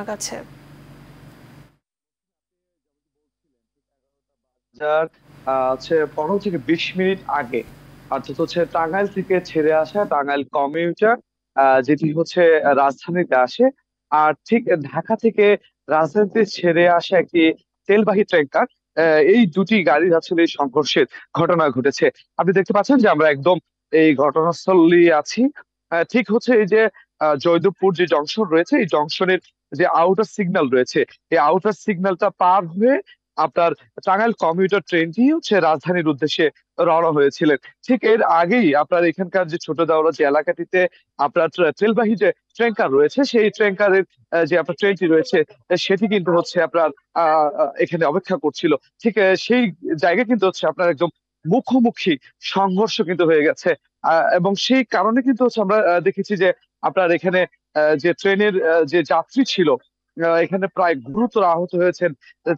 আপনার কাছে আছে পনেরো থেকে বিশ মিনিট আগে হচ্ছে টাঙ্গাইল থেকে ছেড়ে আসা টাঙ্গাইল কমিউটার যেটি হচ্ছে রাজধানীতে আসে আর ঠিক ঢাকা থেকে রাজধানীতে ছেড়ে আসা একটি তেলবাহী ট্রেনকার এই দুটি গাড়ির আসলে সংঘর্ষের ঘটনা ঘটেছে আপনি দেখতে পাচ্ছেন যে আমরা একদম এই ঘটনাস্থলেই আছি ঠিক হচ্ছে এই যে জয়দেবপুর যে জংশন রয়েছে এই জংশনের যে আউটার সিগন্যাল রয়েছে এই আউটার সিগন্যালটা পার হয়ে আপনার টাঙ্গাইল কমিউটার ট্রেনটি হচ্ছে রাজধানীর উদ্দেশ্যে রওনা হয়েছিলেন ঠিক এর আগেই আপনার এখানকার যে ছোট দাওরা যে এলাকাটিতে আপনার ট্রেলবাহী যে ট্রেনকার রয়েছে সেই ট্রেনকারের যে আপনার ট্রেনটি রয়েছে সেটি কিন্তু হচ্ছে আপনার এখানে অপেক্ষা করছিল ঠিক সেই জায়গায় কিন্তু হচ্ছে আপনার একদম মুখোমুখি সংঘর্ষ কিন্তু হয়ে গেছে এবং সেই কারণে কিন্তু হচ্ছে আমরা দেখেছি যে আপনার এখানে যে ট্রেনের যে যাত্রী ছিল এখানে প্রায় গুরুতর আহত হয়েছেন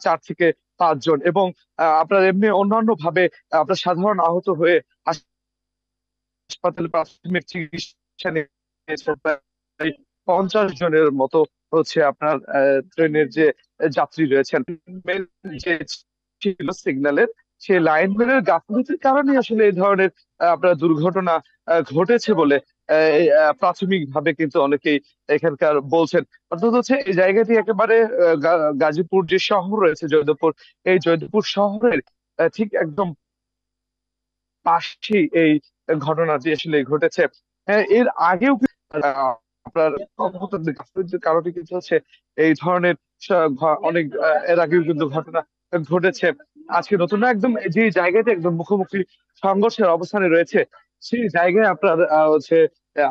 চার থেকে পাঁচজন এবং আপনার এমনি অন্যান্য ভাবে আপনার সাধারণ আহত হয়ে হাসপাতালে প্রাথমিক চিকিৎসা নিয়েছেন পঞ্চাশ জনের মতো হচ্ছে আপনার ট্রেনের যে যাত্রী রয়েছেন যে ছিল সিগন্যালের সেই লাইনম্যানের গাফলতির কারণে আসলে এই ধরনের আপনার দুর্ঘটনা ঘটেছে বলে প্রাথমিক ভাবে কিন্তু অনেকেই এখানকার বলছেন অর্থাৎ হচ্ছে এই জায়গাটি একেবারে গাজীপুর যে শহর রয়েছে জয়দেবপুর এই জয়দেবপুর শহরের ঠিক একদম পাশেই এই ঘটনাটি আসলে ঘটেছে হ্যাঁ, এর আগেও আপনার কারণে কিন্তু হচ্ছে এই ধরনের অনেক এর আগেও কিন্তু ঘটনা ঘটেছে আজকে নতুন না একদম যে জায়গাতে একদম মুখোমুখি সংঘর্ষের অবস্থানে রয়েছে সেই জায়গায় আপনার হচ্ছে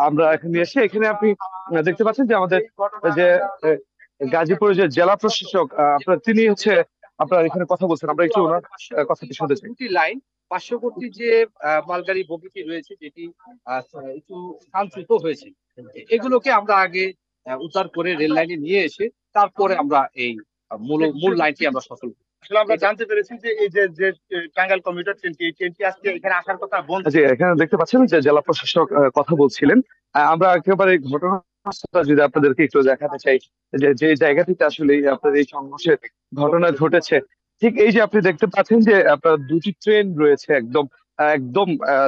আমরা এখানে এসে এখানে আপনি দেখতে পাচ্ছেন যে আমাদের যে গাজীপুরের যে জেলা প্রশাসক আপনার তিনি হচ্ছে আপনার এখানে কথা বলছেন আমরা একটু ওনার কথাটি শুনতে চাই লাইন পার্শ্ববর্তী যে মালগাড়ি বগিটি রয়েছে যেটি একটু স্থানচ্যুত হয়েছে এগুলোকে আমরা আগে উদ্ধার করে রেল লাইনে নিয়ে এসে তারপরে আমরা এই মূল মূল লাইনটি আমরা সফল আমরা জানতে যে এই যে টাঙ্গাইল কমিউটার আসার কথা এখানে দেখতে পাচ্ছেন যে জেলা প্রশাসক কথা বলছিলেন আমরা একেবারে ঘটনা যদি আপনাদেরকে একটু দেখাতে চাই যে আসলে আপনার ঘটেছে ঠিক এই যে আপনি দেখতে পাচ্ছেন যে আপনার দুটি ট্রেন রয়েছে একদম একদম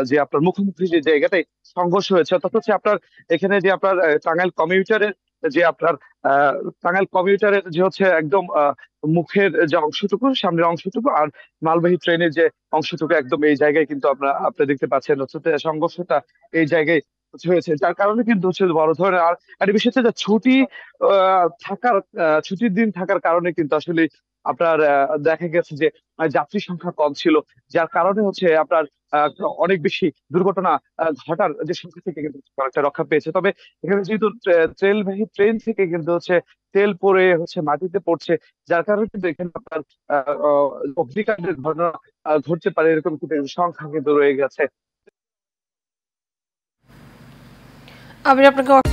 যে আপনার মুখোমুখি যে জায়গাটাই সংঘর্ষ হয়েছে অর্থাৎ হচ্ছে আপনার এখানে যে আপনার টাঙ্গাইল কমিউটারের যে আপনার আহ টাঙ্গাইল কমিউটারের যে হচ্ছে একদম মুখের যে অংশটুকু সামনের অংশটুকু আর মালবাহী ট্রেনের যে অংশটুকু একদম এই জায়গায় কিন্তু আপনারা আপনি দেখতে পাচ্ছেন হচ্ছে সংঘর্ষটা এই জায়গায় হয়েছে যার কারণে কিন্তু হচ্ছে বড় ধরনের আর একটা বিষয় হচ্ছে যে ছুটি থাকার ছুটির দিন থাকার কারণে কিন্তু আসলে আপনার দেখা গেছে যে যাত্রী সংখ্যা কম ছিল যার কারণে হচ্ছে আপনার অনেক বেশি দুর্ঘটনা ঘটার যে সংখ্যা থেকে কিন্তু অনেকটা রক্ষা পেয়েছে তবে এখানে যেহেতু তেলবাহী ট্রেন থেকে কিন্তু হচ্ছে তেল পরে হচ্ছে মাটিতে পড়ছে যার কারণে কিন্তু এখানে আপনার অগ্নিকাণ্ডের ঘটনা ঘটতে পারে এরকম কিন্তু সংখ্যা কিন্তু রয়ে গেছে अभी अपने